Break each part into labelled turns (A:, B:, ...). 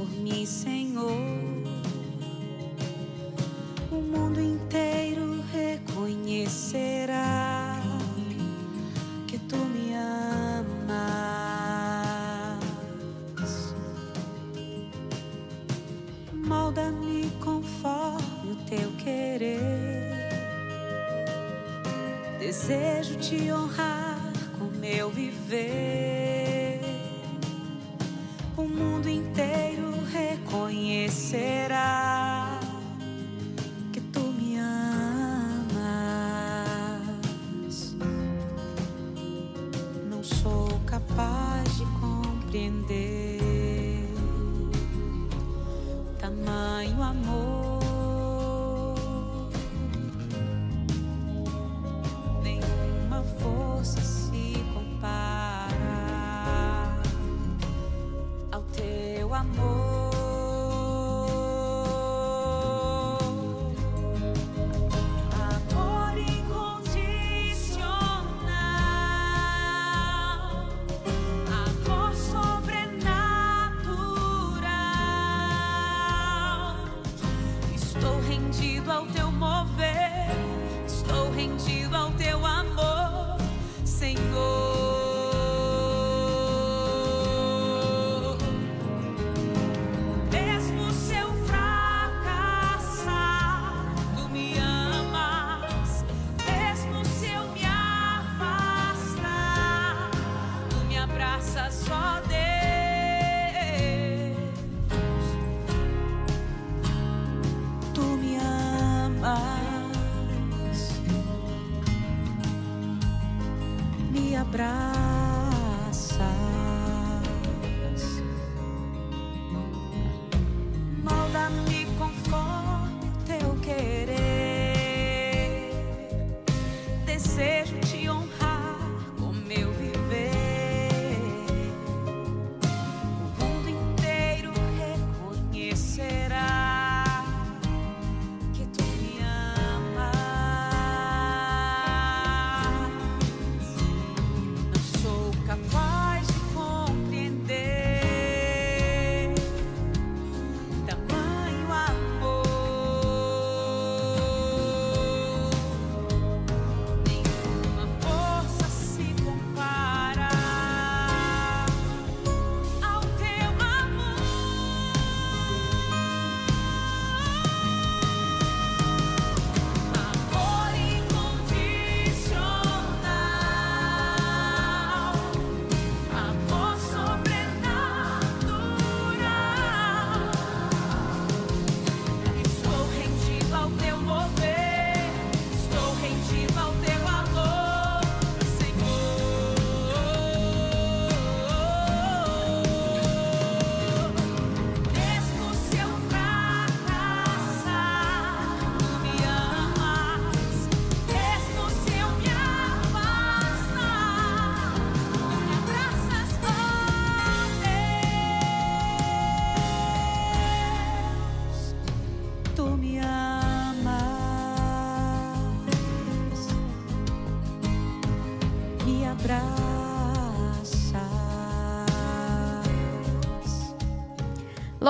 A: por mim, Senhor. O mundo inteiro reconhecerá que tu me amas. Molda-me conforme o teu querer. Desejo te honrar com meu viver. O mundo inteiro será que tu me amas? Não sou capaz de compreender tamanho amor.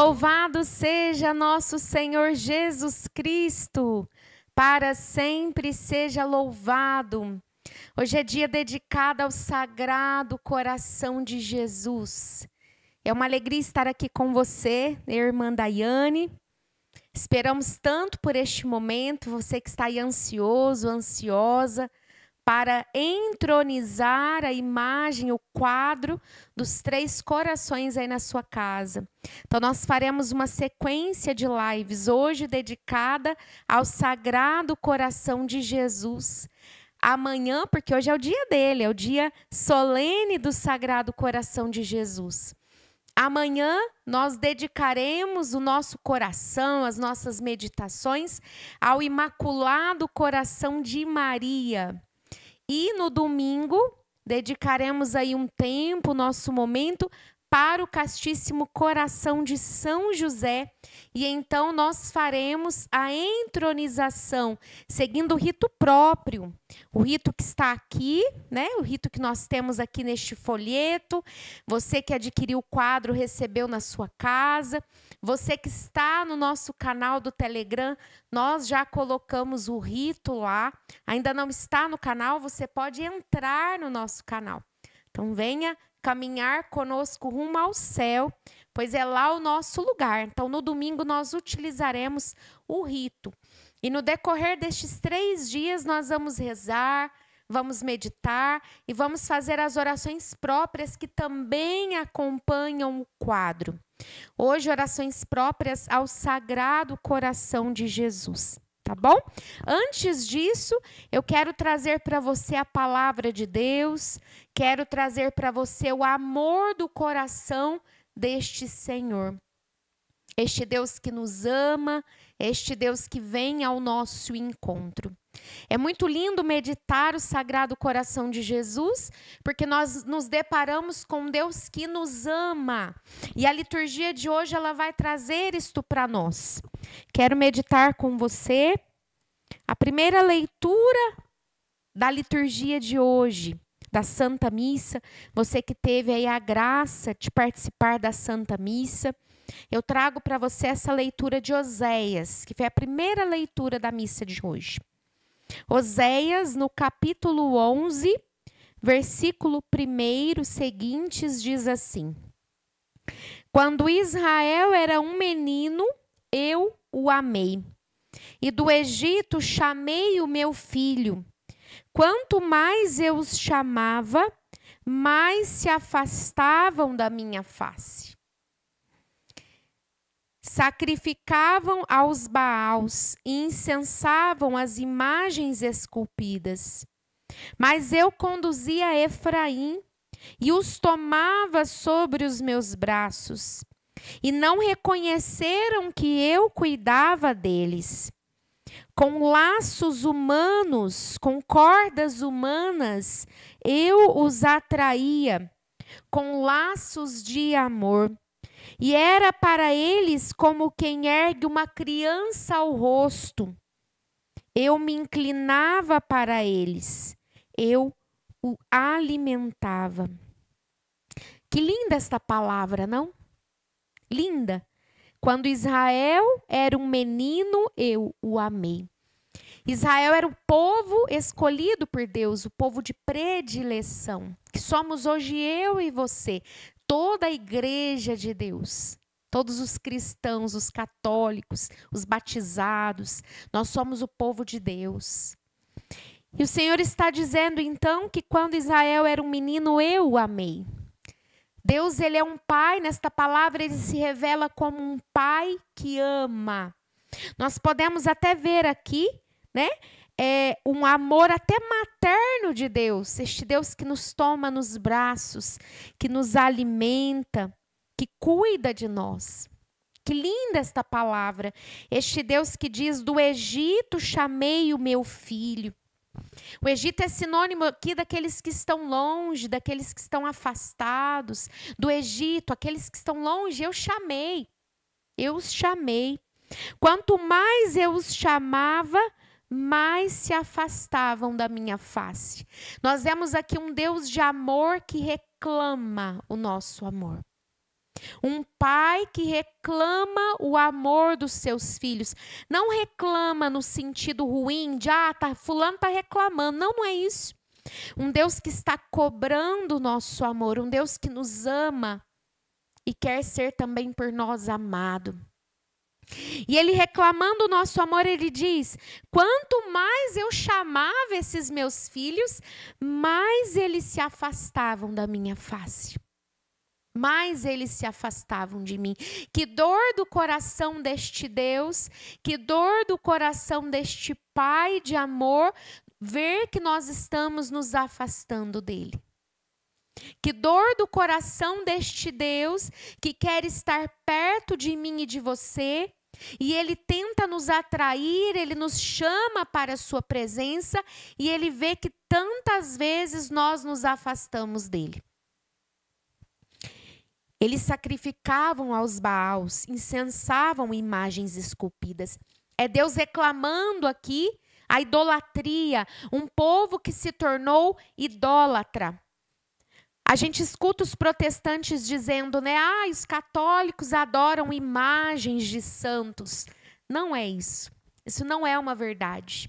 B: Louvado seja nosso Senhor Jesus Cristo, para sempre seja louvado. Hoje é dia dedicado ao Sagrado Coração de Jesus. É uma alegria estar aqui com você, irmã Daiane. Esperamos tanto por este momento, você que está aí ansioso, ansiosa, para entronizar a imagem, o quadro dos três corações aí na sua casa. Então, nós faremos uma sequência de lives hoje dedicada ao Sagrado Coração de Jesus. Amanhã, porque hoje é o dia dele, é o dia solene do Sagrado Coração de Jesus. Amanhã nós dedicaremos o nosso coração, as nossas meditações ao Imaculado Coração de Maria. E no domingo, dedicaremos aí um tempo, nosso momento, para o castíssimo coração de São José, e então nós faremos a entronização, seguindo o rito próprio, o rito que está aqui, né? O rito que nós temos aqui neste folheto. Você que adquiriu o quadro recebeu na sua casa. Você que está no nosso canal do Telegram, nós já colocamos o rito lá. Ainda não está no canal, você pode entrar no nosso canal. Então venha caminhar conosco rumo ao céu, pois é lá o nosso lugar. Então, no domingo, nós utilizaremos o rito. E no decorrer destes três dias, nós vamos rezar, vamos meditar e vamos fazer as orações próprias que também acompanham o quadro. Hoje, orações próprias ao Sagrado Coração de Jesus tá bom? Antes disso, eu quero trazer para você a palavra de Deus, quero trazer para você o amor do coração deste Senhor. Este Deus que nos ama, este Deus que vem ao nosso encontro. É muito lindo meditar o Sagrado Coração de Jesus, porque nós nos deparamos com Deus que nos ama. E a liturgia de hoje ela vai trazer isto para nós. Quero meditar com você a primeira leitura da liturgia de hoje, da Santa Missa. Você que teve aí a graça de participar da Santa Missa, eu trago para você essa leitura de Oséias, que foi a primeira leitura da missa de hoje. Oséias, no capítulo 11, versículo 1 seguintes, diz assim: Quando Israel era um menino, eu o amei. E do Egito chamei o meu filho. Quanto mais eu os chamava, mais se afastavam da minha face sacrificavam aos Baals e incensavam as imagens esculpidas. Mas eu conduzia Efraim e os tomava sobre os meus braços, e não reconheceram que eu cuidava deles. Com laços humanos, com cordas humanas, eu os atraía, com laços de amor e era para eles como quem ergue uma criança ao rosto. Eu me inclinava para eles, eu o alimentava. Que linda esta palavra, não? Linda. Quando Israel era um menino, eu o amei. Israel era o povo escolhido por Deus, o povo de predileção, que somos hoje eu e você toda a igreja de Deus, todos os cristãos, os católicos, os batizados, nós somos o povo de Deus. E o Senhor está dizendo então que quando Israel era um menino, eu o amei. Deus, ele é um pai, nesta palavra ele se revela como um pai que ama. Nós podemos até ver aqui, né? é, um amor até materno de Deus, este Deus que nos toma nos braços, que nos alimenta, que cuida de nós. Que linda esta palavra! Este Deus que diz: Do Egito chamei o meu filho. O Egito é sinônimo aqui daqueles que estão longe, daqueles que estão afastados do Egito, aqueles que estão longe, eu chamei. Eu os chamei. Quanto mais eu os chamava, mais se afastavam da minha face. Nós vemos aqui um Deus de amor que reclama o nosso amor. Um pai que reclama o amor dos seus filhos. Não reclama no sentido ruim de, ah, tá, fulano tá reclamando. Não, não é isso. Um Deus que está cobrando o nosso amor, um Deus que nos ama e quer ser também por nós amado. E ele reclamando o nosso amor, ele diz: quanto mais eu chamava esses meus filhos, mais eles se afastavam da minha face. Mais eles se afastavam de mim. Que dor do coração deste Deus, que dor do coração deste Pai de amor, ver que nós estamos nos afastando dele. Que dor do coração deste Deus que quer estar perto de mim e de você, e ele tenta nos atrair, ele nos chama para a sua presença e ele vê que tantas vezes nós nos afastamos dele. Eles sacrificavam aos Baals, incensavam imagens esculpidas. É Deus reclamando aqui a idolatria, um povo que se tornou idólatra. A gente escuta os protestantes dizendo, né? Ah, os católicos adoram imagens de santos. Não é isso. Isso não é uma verdade.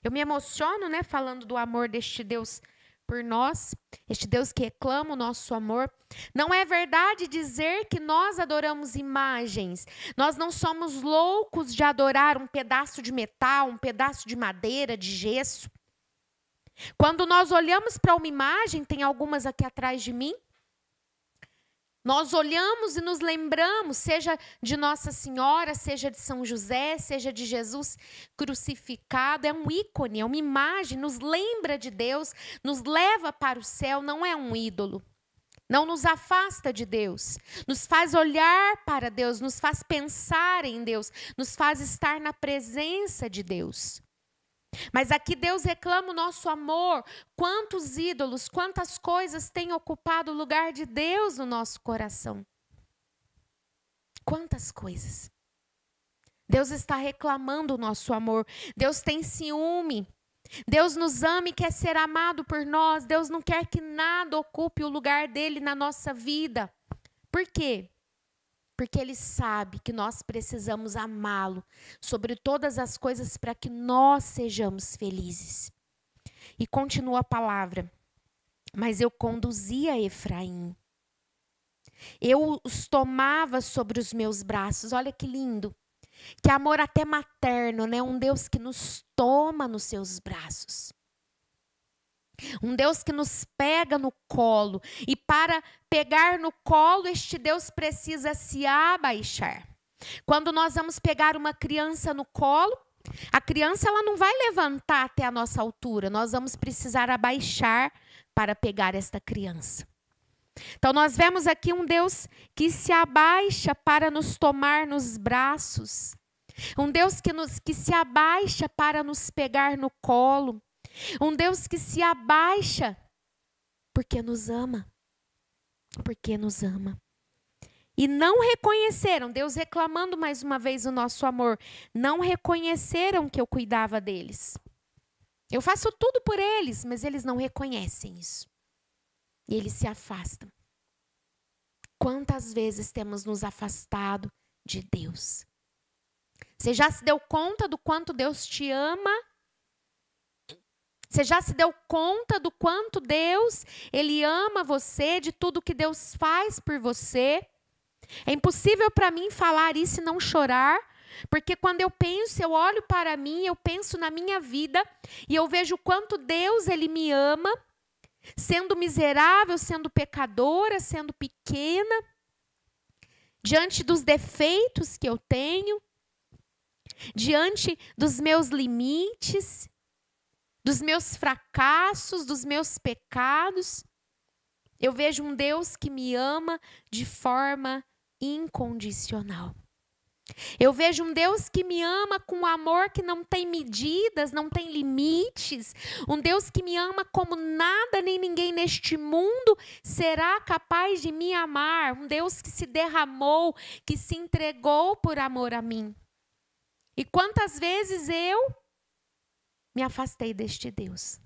B: Eu me emociono, né, falando do amor deste Deus por nós, este Deus que reclama o nosso amor. Não é verdade dizer que nós adoramos imagens. Nós não somos loucos de adorar um pedaço de metal, um pedaço de madeira, de gesso. Quando nós olhamos para uma imagem, tem algumas aqui atrás de mim, nós olhamos e nos lembramos, seja de Nossa Senhora, seja de São José, seja de Jesus crucificado, é um ícone, é uma imagem, nos lembra de Deus, nos leva para o céu, não é um ídolo. Não nos afasta de Deus, nos faz olhar para Deus, nos faz pensar em Deus, nos faz estar na presença de Deus. Mas aqui Deus reclama o nosso amor. Quantos ídolos, quantas coisas têm ocupado o lugar de Deus no nosso coração? Quantas coisas. Deus está reclamando o nosso amor. Deus tem ciúme. Deus nos ama e quer ser amado por nós. Deus não quer que nada ocupe o lugar dele na nossa vida. Por quê? porque Ele sabe que nós precisamos amá-lo sobre todas as coisas para que nós sejamos felizes. E continua a palavra: Mas eu conduzia Efraim. Eu os tomava sobre os meus braços. Olha que lindo. Que amor até materno, né? Um Deus que nos toma nos seus braços. Um Deus que nos pega no colo. E para pegar no colo, este Deus precisa se abaixar. Quando nós vamos pegar uma criança no colo, a criança ela não vai levantar até a nossa altura. Nós vamos precisar abaixar para pegar esta criança. Então nós vemos aqui um Deus que se abaixa para nos tomar nos braços. Um Deus que, nos, que se abaixa para nos pegar no colo. Um Deus que se abaixa porque nos ama. Porque nos ama. E não reconheceram, Deus reclamando mais uma vez o nosso amor, não reconheceram que eu cuidava deles. Eu faço tudo por eles, mas eles não reconhecem isso. E eles se afastam. Quantas vezes temos nos afastado de Deus? Você já se deu conta do quanto Deus te ama você já se deu conta do quanto Deus, ele ama você, de tudo que Deus faz por você? É impossível para mim falar isso e não chorar, porque quando eu penso, eu olho para mim, eu penso na minha vida e eu vejo o quanto Deus ele me ama, sendo miserável, sendo pecadora, sendo pequena, diante dos defeitos que eu tenho, diante dos meus limites, dos meus fracassos, dos meus pecados. Eu vejo um Deus que me ama de forma incondicional. Eu vejo um Deus que me ama com um amor que não tem medidas, não tem limites. Um Deus que me ama como nada nem ninguém neste mundo será capaz de me amar. Um Deus que se derramou, que se entregou por amor a mim. E quantas vezes eu me afastei deste Deus.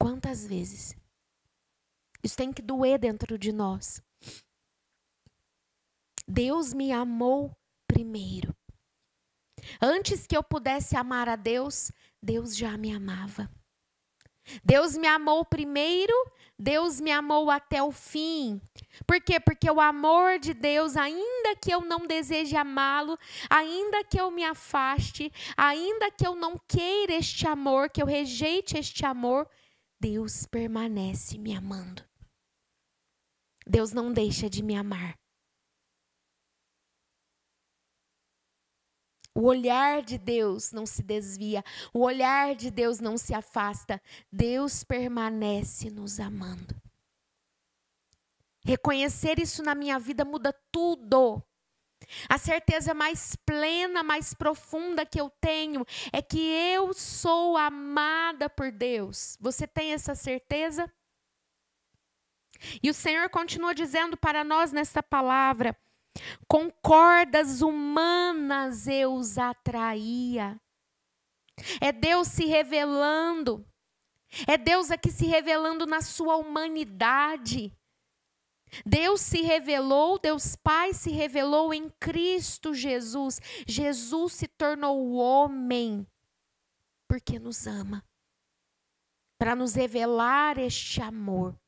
B: Quantas vezes? Isso tem que doer dentro de nós. Deus me amou primeiro. Antes que eu pudesse amar a Deus, Deus já me amava. Deus me amou primeiro, Deus me amou até o fim. Por quê? Porque o amor de Deus, ainda que eu não deseje amá-lo, ainda que eu me afaste, ainda que eu não queira este amor, que eu rejeite este amor, Deus permanece me amando. Deus não deixa de me amar. O olhar de Deus não se desvia, o olhar de Deus não se afasta. Deus permanece nos amando. Reconhecer isso na minha vida muda tudo. A certeza mais plena, mais profunda que eu tenho é que eu sou amada por Deus. Você tem essa certeza? E o Senhor continua dizendo para nós nesta palavra: com cordas humanas eu os atraía. É Deus se revelando. É Deus aqui se revelando na sua humanidade. Deus se revelou, Deus Pai se revelou em Cristo Jesus. Jesus se tornou homem porque nos ama, para nos revelar este amor.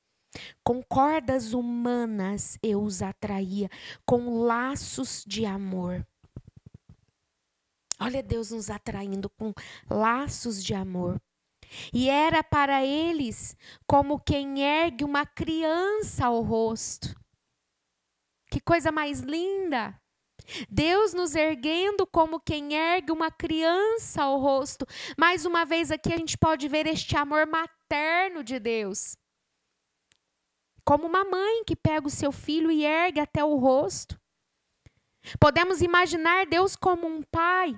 B: Com cordas humanas eu os atraía, com laços de amor. Olha Deus nos atraindo com laços de amor. E era para eles como quem ergue uma criança ao rosto. Que coisa mais linda! Deus nos erguendo como quem ergue uma criança ao rosto. Mais uma vez aqui a gente pode ver este amor materno de Deus. Como uma mãe que pega o seu filho e ergue até o rosto. Podemos imaginar Deus como um pai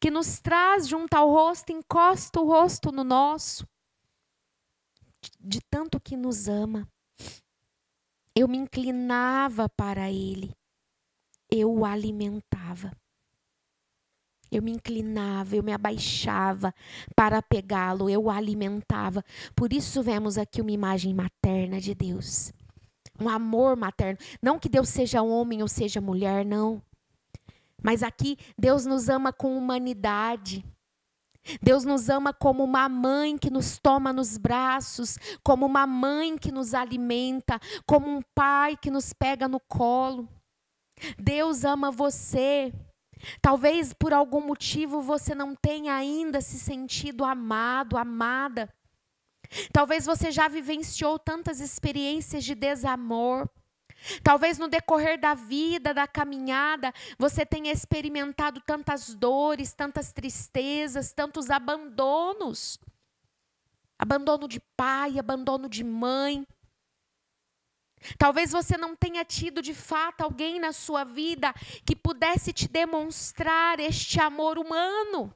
B: que nos traz junto ao rosto, encosta o rosto no nosso, de tanto que nos ama. Eu me inclinava para ele, eu o alimentava. Eu me inclinava, eu me abaixava para pegá-lo, eu o alimentava. Por isso vemos aqui uma imagem materna de Deus. Um amor materno. Não que Deus seja homem ou seja mulher, não. Mas aqui Deus nos ama com humanidade. Deus nos ama como uma mãe que nos toma nos braços, como uma mãe que nos alimenta, como um pai que nos pega no colo. Deus ama você. Talvez por algum motivo você não tenha ainda se sentido amado, amada. Talvez você já vivenciou tantas experiências de desamor. Talvez no decorrer da vida, da caminhada, você tenha experimentado tantas dores, tantas tristezas, tantos abandonos. Abandono de pai, abandono de mãe, Talvez você não tenha tido de fato alguém na sua vida que pudesse te demonstrar este amor humano.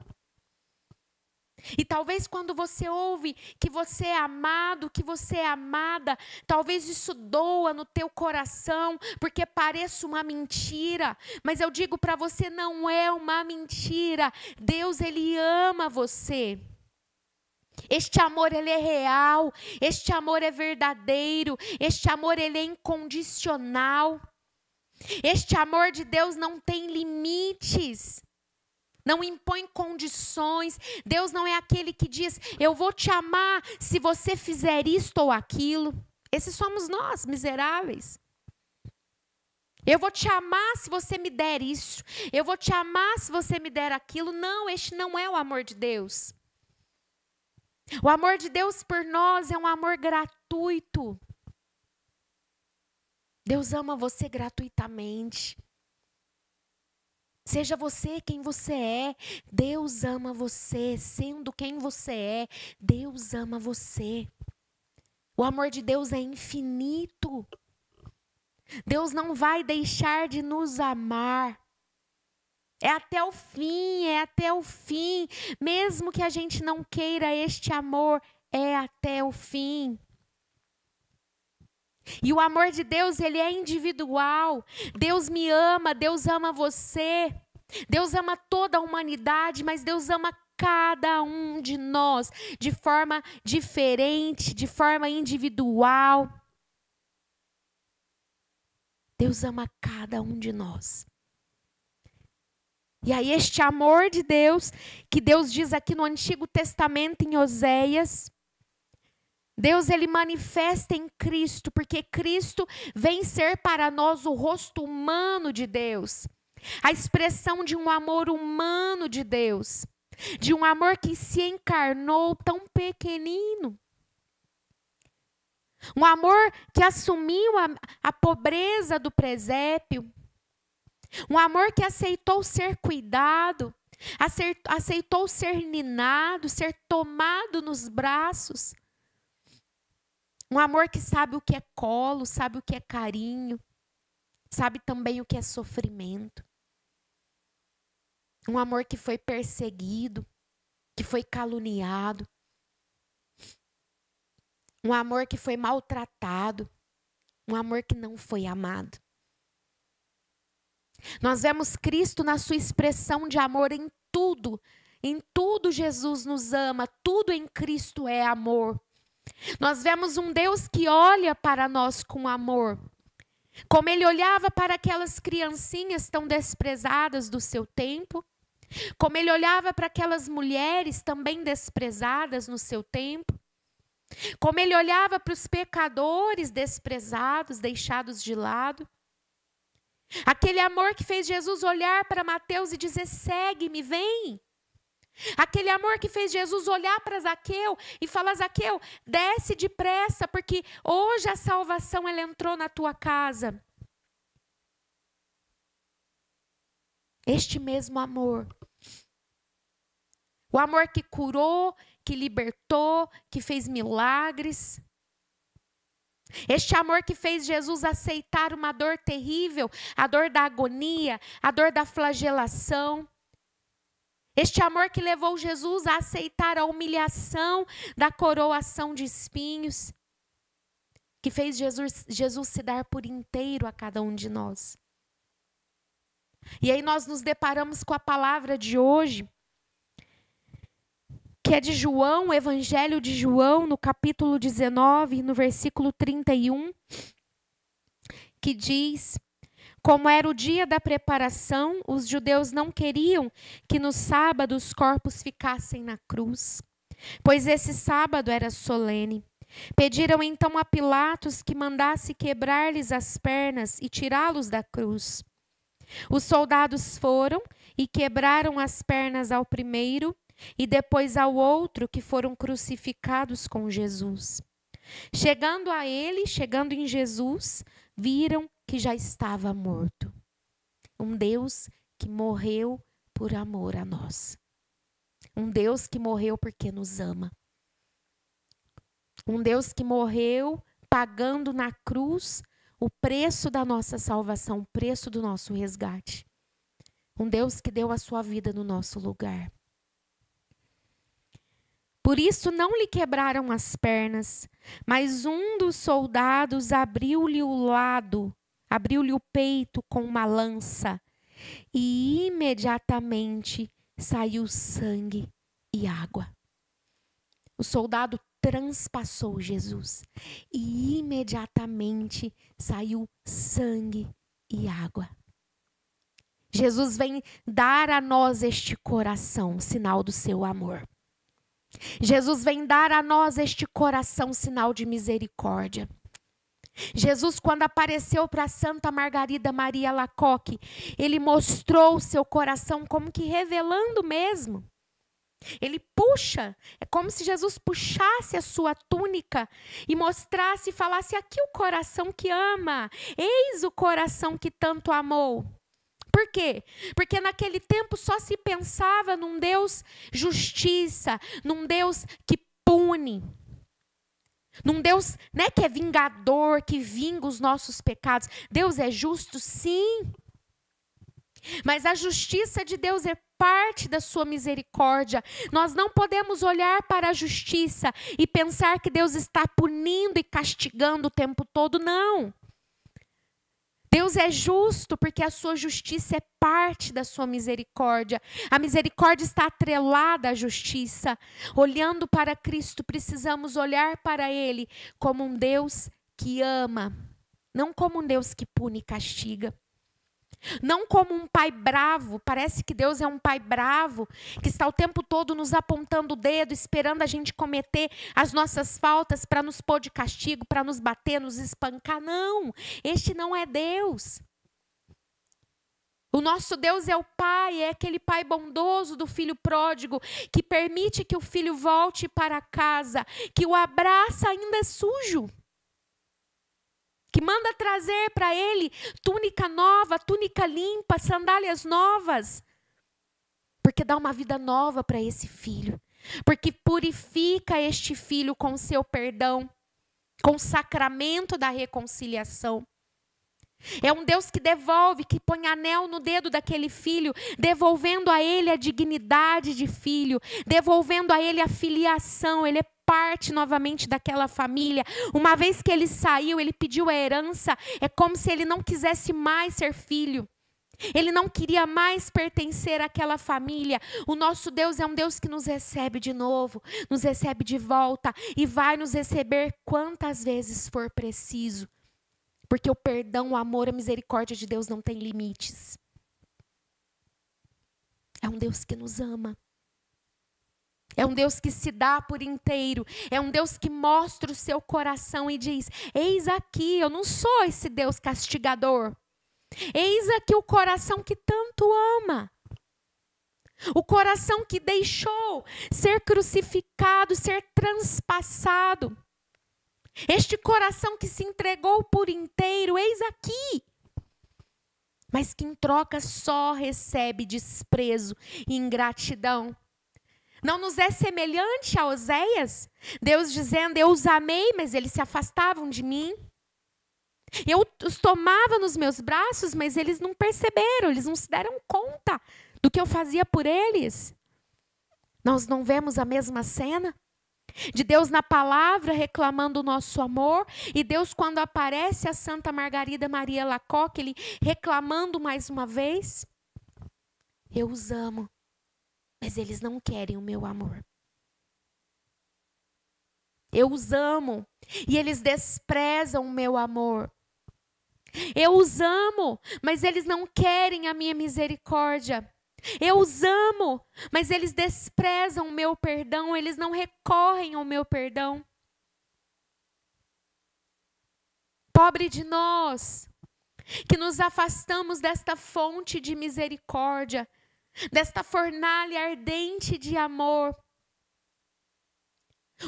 B: E talvez quando você ouve que você é amado, que você é amada, talvez isso doa no teu coração, porque pareça uma mentira, mas eu digo para você não é uma mentira. Deus ele ama você. Este amor ele é real, este amor é verdadeiro, este amor ele é incondicional. Este amor de Deus não tem limites. Não impõe condições. Deus não é aquele que diz: "Eu vou te amar se você fizer isto ou aquilo". Esses somos nós, miseráveis. Eu vou te amar se você me der isso. Eu vou te amar se você me der aquilo. Não, este não é o amor de Deus. O amor de Deus por nós é um amor gratuito. Deus ama você gratuitamente. Seja você quem você é, Deus ama você. Sendo quem você é, Deus ama você. O amor de Deus é infinito. Deus não vai deixar de nos amar. É até o fim, é até o fim. Mesmo que a gente não queira este amor, é até o fim. E o amor de Deus, ele é individual. Deus me ama, Deus ama você. Deus ama toda a humanidade, mas Deus ama cada um de nós de forma diferente, de forma individual. Deus ama cada um de nós. E aí, este amor de Deus, que Deus diz aqui no Antigo Testamento, em Oséias, Deus ele manifesta em Cristo, porque Cristo vem ser para nós o rosto humano de Deus, a expressão de um amor humano de Deus, de um amor que se encarnou tão pequenino. Um amor que assumiu a, a pobreza do presépio, um amor que aceitou ser cuidado, aceitou ser ninado, ser tomado nos braços. Um amor que sabe o que é colo, sabe o que é carinho, sabe também o que é sofrimento. Um amor que foi perseguido, que foi caluniado. Um amor que foi maltratado. Um amor que não foi amado. Nós vemos Cristo na sua expressão de amor em tudo. Em tudo Jesus nos ama, tudo em Cristo é amor. Nós vemos um Deus que olha para nós com amor. Como ele olhava para aquelas criancinhas tão desprezadas do seu tempo, como ele olhava para aquelas mulheres também desprezadas no seu tempo, como ele olhava para os pecadores desprezados, deixados de lado. Aquele amor que fez Jesus olhar para Mateus e dizer: segue-me, vem. Aquele amor que fez Jesus olhar para Zaqueu e falar: Zaqueu, desce depressa, porque hoje a salvação ela entrou na tua casa. Este mesmo amor. O amor que curou, que libertou, que fez milagres. Este amor que fez Jesus aceitar uma dor terrível, a dor da agonia, a dor da flagelação. Este amor que levou Jesus a aceitar a humilhação da coroação de espinhos, que fez Jesus, Jesus se dar por inteiro a cada um de nós. E aí nós nos deparamos com a palavra de hoje, que é de João, Evangelho de João, no capítulo 19, no versículo 31, que diz: Como era o dia da preparação, os judeus não queriam que no sábado os corpos ficassem na cruz, pois esse sábado era solene. Pediram então a Pilatos que mandasse quebrar-lhes as pernas e tirá-los da cruz. Os soldados foram e quebraram as pernas ao primeiro e depois ao outro que foram crucificados com Jesus. Chegando a ele, chegando em Jesus, viram que já estava morto. Um Deus que morreu por amor a nós. Um Deus que morreu porque nos ama. Um Deus que morreu pagando na cruz o preço da nossa salvação, o preço do nosso resgate. Um Deus que deu a sua vida no nosso lugar. Por isso não lhe quebraram as pernas, mas um dos soldados abriu-lhe o lado, abriu-lhe o peito com uma lança, e imediatamente saiu sangue e água. O soldado transpassou Jesus e imediatamente saiu sangue e água. Jesus vem dar a nós este coração, sinal do seu amor. Jesus vem dar a nós este coração sinal de misericórdia. Jesus, quando apareceu para Santa Margarida Maria Lacoque, ele mostrou seu coração como que revelando mesmo. Ele puxa, é como se Jesus puxasse a sua túnica e mostrasse, falasse: aqui o coração que ama, eis o coração que tanto amou. Por quê? Porque naquele tempo só se pensava num Deus justiça, num Deus que pune. Num Deus, né, que é vingador, que vinga os nossos pecados. Deus é justo, sim. Mas a justiça de Deus é parte da sua misericórdia. Nós não podemos olhar para a justiça e pensar que Deus está punindo e castigando o tempo todo, não. Deus é justo porque a sua justiça é parte da sua misericórdia. A misericórdia está atrelada à justiça. Olhando para Cristo, precisamos olhar para Ele como um Deus que ama, não como um Deus que pune e castiga. Não como um pai bravo, parece que Deus é um pai bravo, que está o tempo todo nos apontando o dedo, esperando a gente cometer as nossas faltas para nos pôr de castigo, para nos bater, nos espancar. Não, este não é Deus. O nosso Deus é o Pai, é aquele Pai bondoso do filho pródigo, que permite que o filho volte para casa, que o abraça ainda é sujo que manda trazer para ele túnica nova, túnica limpa, sandálias novas. Porque dá uma vida nova para esse filho. Porque purifica este filho com seu perdão, com o sacramento da reconciliação. É um Deus que devolve, que põe anel no dedo daquele filho, devolvendo a ele a dignidade de filho, devolvendo a ele a filiação. Ele é parte novamente daquela família. Uma vez que ele saiu, ele pediu a herança. É como se ele não quisesse mais ser filho. Ele não queria mais pertencer àquela família. O nosso Deus é um Deus que nos recebe de novo, nos recebe de volta e vai nos receber quantas vezes for preciso. Porque o perdão, o amor, a misericórdia de Deus não tem limites. É um Deus que nos ama. É um Deus que se dá por inteiro. É um Deus que mostra o seu coração e diz: Eis aqui, eu não sou esse Deus castigador. Eis aqui o coração que tanto ama. O coração que deixou ser crucificado, ser transpassado. Este coração que se entregou por inteiro, eis aqui. Mas que em troca só recebe desprezo e ingratidão. Não nos é semelhante a Oséias? Deus dizendo: Eu os amei, mas eles se afastavam de mim. Eu os tomava nos meus braços, mas eles não perceberam, eles não se deram conta do que eu fazia por eles. Nós não vemos a mesma cena? De Deus na palavra reclamando o nosso amor, e Deus, quando aparece a Santa Margarida Maria Lacoque, ele reclamando mais uma vez: Eu os amo, mas eles não querem o meu amor. Eu os amo e eles desprezam o meu amor. Eu os amo, mas eles não querem a minha misericórdia. Eu os amo, mas eles desprezam o meu perdão, eles não recorrem ao meu perdão. Pobre de nós, que nos afastamos desta fonte de misericórdia, desta fornalha ardente de amor.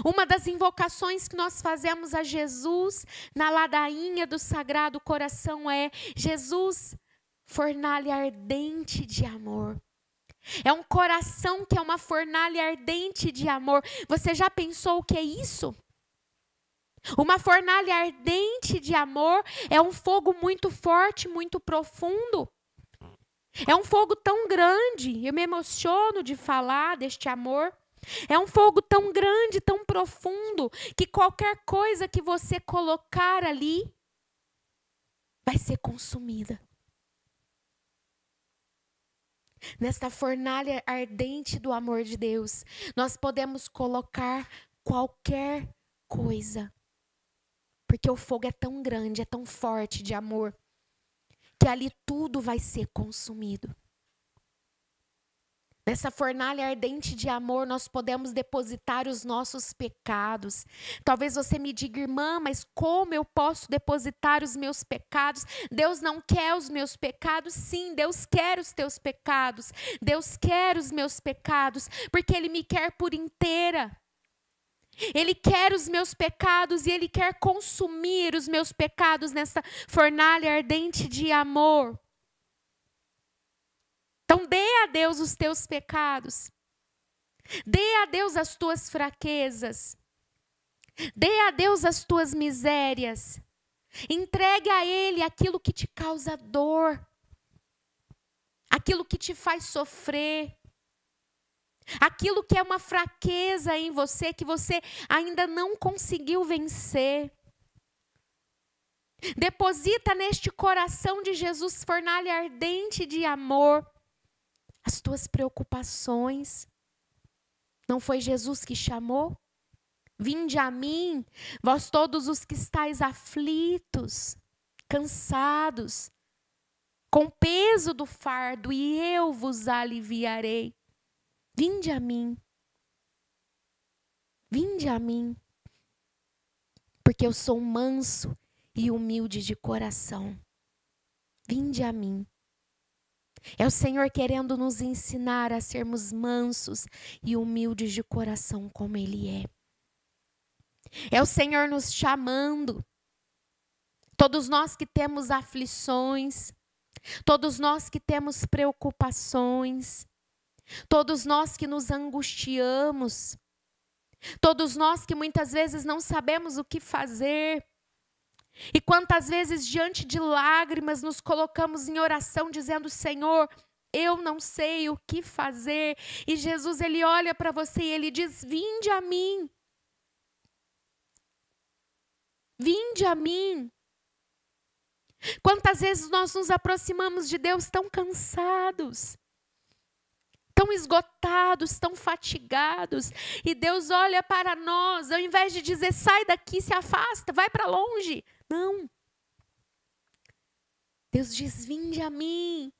B: Uma das invocações que nós fazemos a Jesus na ladainha do Sagrado Coração é: Jesus, fornalha ardente de amor. É um coração que é uma fornalha ardente de amor. Você já pensou o que é isso? Uma fornalha ardente de amor é um fogo muito forte, muito profundo, é um fogo tão grande, eu me emociono de falar deste amor. É um fogo tão grande, tão profundo, que qualquer coisa que você colocar ali vai ser consumida. Nesta fornalha ardente do amor de Deus, nós podemos colocar qualquer coisa. Porque o fogo é tão grande, é tão forte de amor, porque ali tudo vai ser consumido. Nessa fornalha ardente de amor, nós podemos depositar os nossos pecados. Talvez você me diga, irmã, mas como eu posso depositar os meus pecados? Deus não quer os meus pecados? Sim, Deus quer os teus pecados. Deus quer os meus pecados, porque Ele me quer por inteira. Ele quer os meus pecados e ele quer consumir os meus pecados nessa fornalha ardente de amor. Então, dê a Deus os teus pecados. Dê a Deus as tuas fraquezas. Dê a Deus as tuas misérias. Entregue a Ele aquilo que te causa dor, aquilo que te faz sofrer. Aquilo que é uma fraqueza em você, que você ainda não conseguiu vencer. Deposita neste coração de Jesus fornalha ardente de amor as tuas preocupações. Não foi Jesus que chamou? Vinde a mim, vós todos os que estáis aflitos, cansados, com peso do fardo, e eu vos aliviarei. Vinde a mim. Vinde a mim. Porque eu sou manso e humilde de coração. Vinde a mim. É o Senhor querendo nos ensinar a sermos mansos e humildes de coração como Ele é. É o Senhor nos chamando. Todos nós que temos aflições, todos nós que temos preocupações, Todos nós que nos angustiamos, todos nós que muitas vezes não sabemos o que fazer, e quantas vezes diante de lágrimas nos colocamos em oração dizendo: Senhor, eu não sei o que fazer. E Jesus ele olha para você e ele diz: Vinde a mim. Vinde a mim. Quantas vezes nós nos aproximamos de Deus tão cansados, tão esgotados, tão fatigados. E Deus olha para nós, ao invés de dizer sai daqui, se afasta, vai para longe. Não. Deus diz: vinde a mim,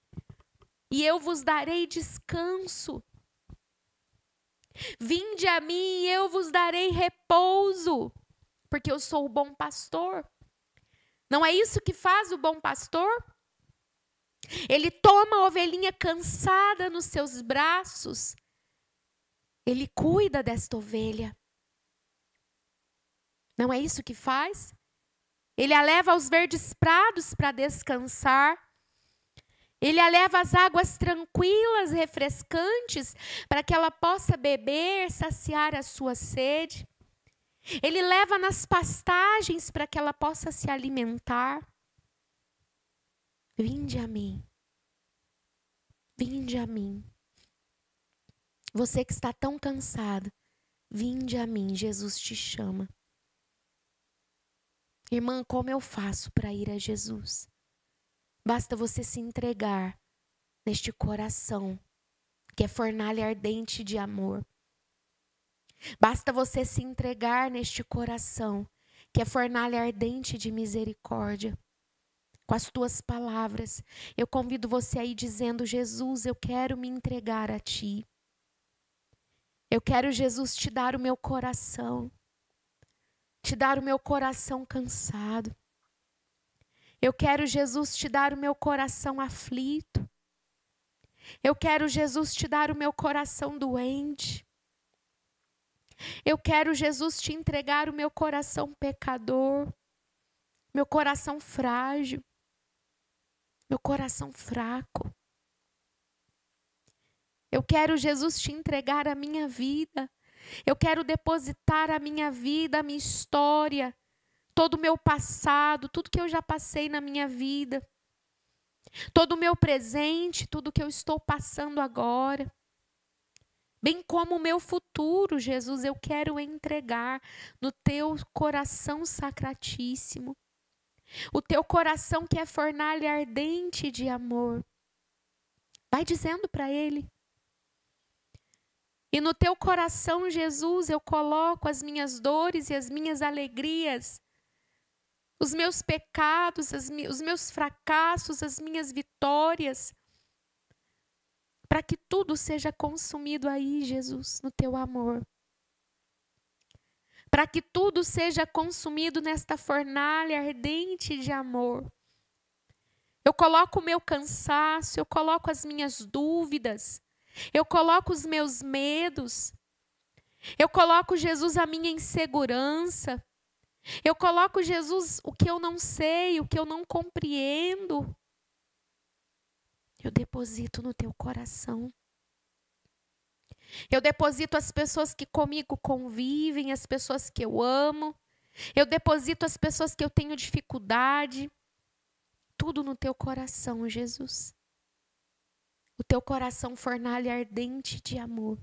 B: e eu vos darei descanso. Vinde a mim, e eu vos darei repouso, porque eu sou o bom pastor. Não é isso que faz o bom pastor? Ele toma a ovelhinha cansada nos seus braços. Ele cuida desta ovelha. Não é isso que faz? Ele a leva aos verdes prados para descansar. Ele a leva às águas tranquilas, refrescantes, para que ela possa beber, saciar a sua sede. Ele leva nas pastagens para que ela possa se alimentar. Vinde a mim. Vinde a mim. Você que está tão cansado, vinde a mim, Jesus te chama. Irmã, como eu faço para ir a Jesus? Basta você se entregar neste coração que é fornalha ardente de amor. Basta você se entregar neste coração que é fornalha ardente de misericórdia com as tuas palavras. Eu convido você aí dizendo: Jesus, eu quero me entregar a ti. Eu quero, Jesus, te dar o meu coração, te dar o meu coração cansado. Eu quero, Jesus, te dar o meu coração aflito. Eu quero, Jesus, te dar o meu coração doente. Eu quero, Jesus, te entregar o meu coração pecador, meu coração frágil meu coração fraco. Eu quero, Jesus, te entregar a minha vida. Eu quero depositar a minha vida, a minha história, todo o meu passado, tudo que eu já passei na minha vida, todo o meu presente, tudo que eu estou passando agora. Bem como o meu futuro, Jesus, eu quero entregar no teu coração sacratíssimo. O teu coração que é fornalha ardente de amor. Vai dizendo para ele. E no teu coração, Jesus, eu coloco as minhas dores e as minhas alegrias, os meus pecados, mi os meus fracassos, as minhas vitórias, para que tudo seja consumido aí, Jesus, no teu amor para que tudo seja consumido nesta fornalha ardente de amor. Eu coloco o meu cansaço, eu coloco as minhas dúvidas, eu coloco os meus medos, eu coloco, Jesus, a minha insegurança, eu coloco, Jesus, o que eu não sei, o que eu não compreendo. Eu deposito no teu coração. Eu deposito as pessoas que comigo convivem, as pessoas que eu amo. Eu deposito as pessoas que eu tenho dificuldade. Tudo no teu coração, Jesus. O teu coração fornalha ardente de amor.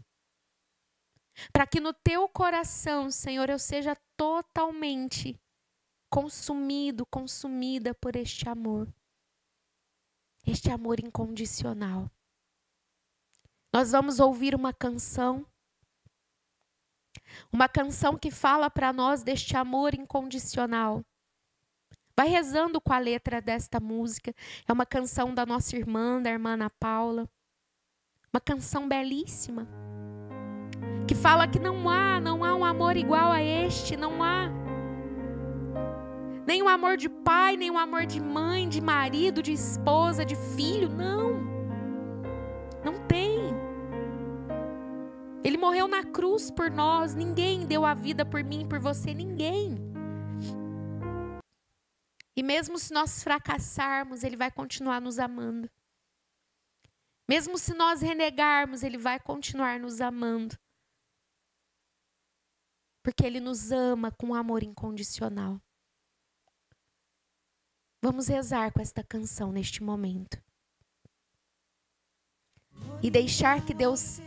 B: Para que no teu coração, Senhor, eu seja totalmente consumido, consumida por este amor. Este amor incondicional. Nós vamos ouvir uma canção. Uma canção que fala para nós deste amor incondicional. Vai rezando com a letra desta música. É uma canção da nossa irmã, da irmã Ana Paula. Uma canção belíssima. Que fala que não há, não há um amor igual a este, não há. Nem um amor de pai, nem um amor de mãe, de marido, de esposa, de filho, não. Não tem. Ele morreu na cruz por nós. Ninguém deu a vida por mim, por você, ninguém. E mesmo se nós fracassarmos, Ele vai continuar nos amando. Mesmo se nós renegarmos, Ele vai continuar nos amando. Porque Ele nos ama com amor incondicional. Vamos rezar com esta canção neste momento. E deixar que Deus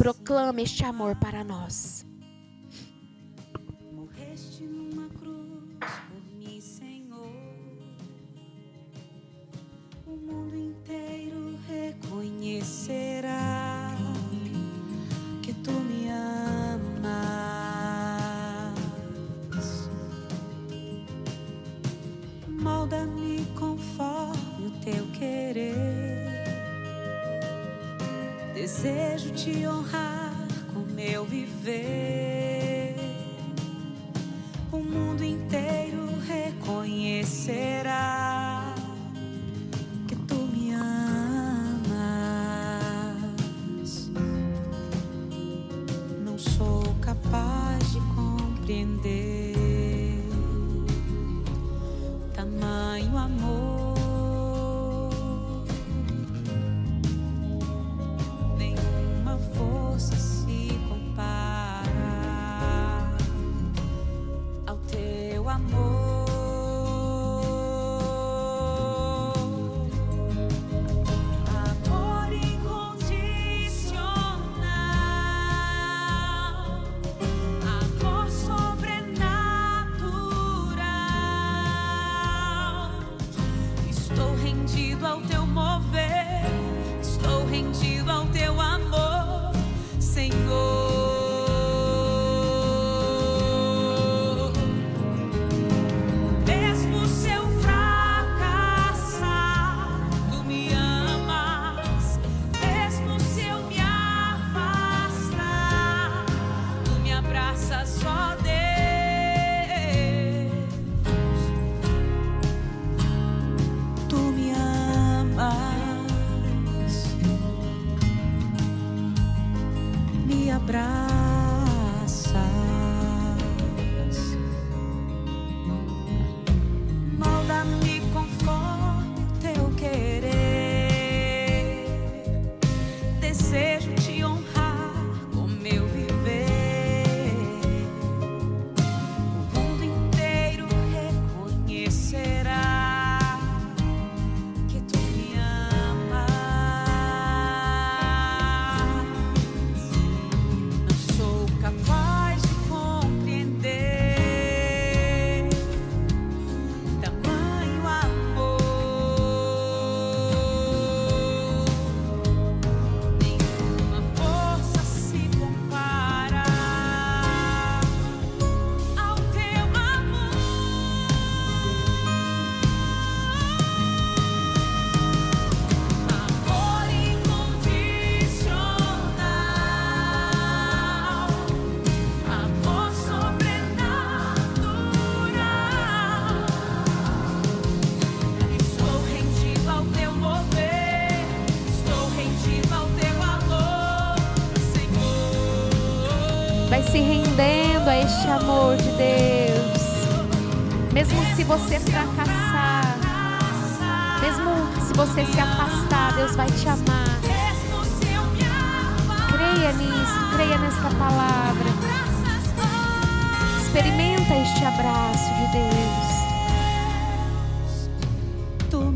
B: proclama este amor para nós.
A: Morreste numa cruz por mim, Senhor. O mundo inteiro reconhecerá que tu me amas. Molda-me conforme o teu querer. Desejo te honrar com meu viver. O mundo inteiro reconhecerá que tu me amas. Não sou capaz de compreender tamanho amor.
B: se você fracassar, mesmo se você se afastar, Deus vai te amar. Creia nisso, creia nesta palavra. Experimenta este abraço de Deus.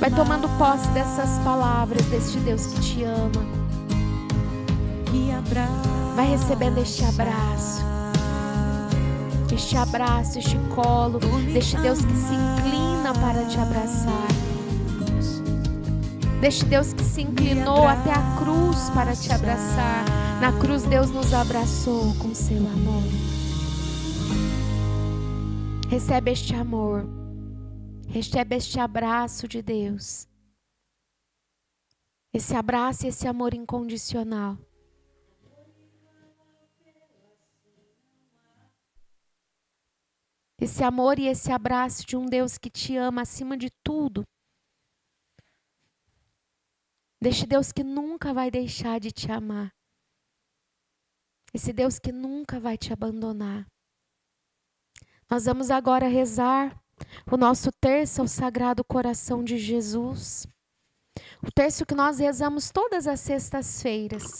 B: Vai tomando posse dessas palavras deste Deus que te ama. Vai recebendo este abraço este abraço, este colo, deste Deus que se inclina para te abraçar. Deste Deus que se inclinou até a cruz para te abraçar. Na cruz, Deus nos abraçou com seu amor. Recebe este amor. Recebe este abraço de Deus. Esse abraço e esse amor incondicional. esse amor e esse abraço de um Deus que te ama acima de tudo. Deste Deus que nunca vai deixar de te amar. Esse Deus que nunca vai te abandonar.
A: Nós vamos agora rezar
B: o nosso terço ao Sagrado Coração de Jesus. O terço que nós rezamos todas as sextas-feiras.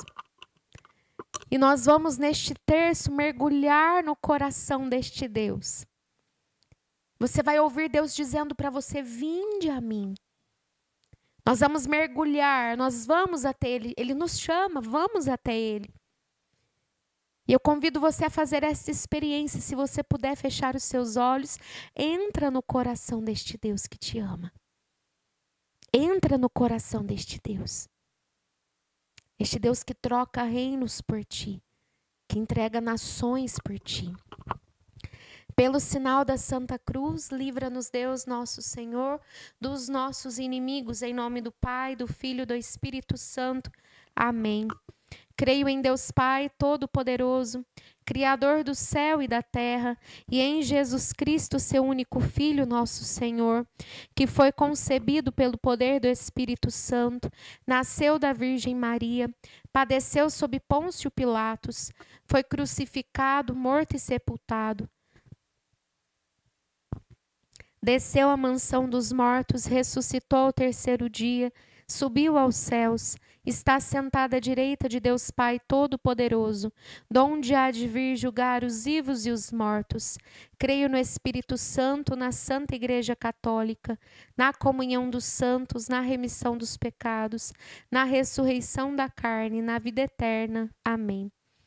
B: E nós vamos neste terço mergulhar no coração deste Deus. Você vai ouvir Deus dizendo para você: vinde a mim. Nós vamos mergulhar, nós vamos até Ele. Ele nos chama, vamos até Ele. E eu convido você a fazer essa experiência. Se você puder fechar os seus olhos, entra no coração deste Deus que te ama. Entra no coração deste Deus. Este Deus que troca reinos por ti, que entrega nações por ti. Pelo sinal da Santa Cruz, livra-nos Deus, nosso Senhor, dos nossos inimigos, em nome do Pai, do Filho e do Espírito Santo. Amém. Creio em Deus Pai Todo-Poderoso, Criador do céu e da terra, e em Jesus Cristo, seu único Filho, nosso Senhor, que foi concebido pelo poder do Espírito Santo, nasceu da Virgem Maria, padeceu sob Pôncio Pilatos, foi crucificado, morto e sepultado desceu à mansão dos mortos, ressuscitou ao terceiro dia, subiu aos céus, está sentada à direita de Deus Pai Todo-Poderoso, donde há de vir julgar os vivos e os mortos. Creio no Espírito Santo, na Santa Igreja Católica, na comunhão dos santos, na remissão dos pecados, na ressurreição da carne, na vida eterna. Amém.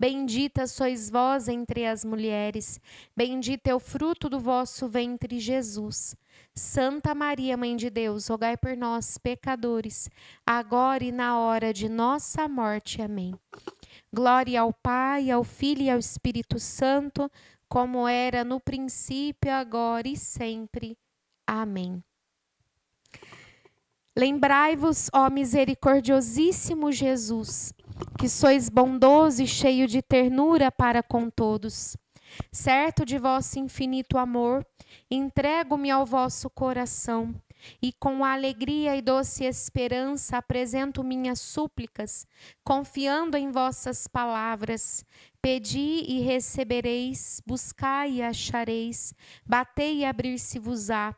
B: Bendita sois vós entre as mulheres, bendito é o fruto do vosso ventre, Jesus. Santa Maria, Mãe de Deus, rogai por nós, pecadores, agora e na hora de nossa morte. Amém. Glória ao Pai, ao Filho e ao Espírito Santo, como era no princípio, agora e sempre. Amém. Lembrai-vos, ó misericordiosíssimo Jesus, que sois bondoso e cheio de ternura para com todos. Certo de vosso infinito amor, entrego-me ao vosso coração e com alegria e doce esperança apresento minhas súplicas, confiando em vossas palavras. Pedi e recebereis, buscai e achareis, batei e abrir-se-vos-á.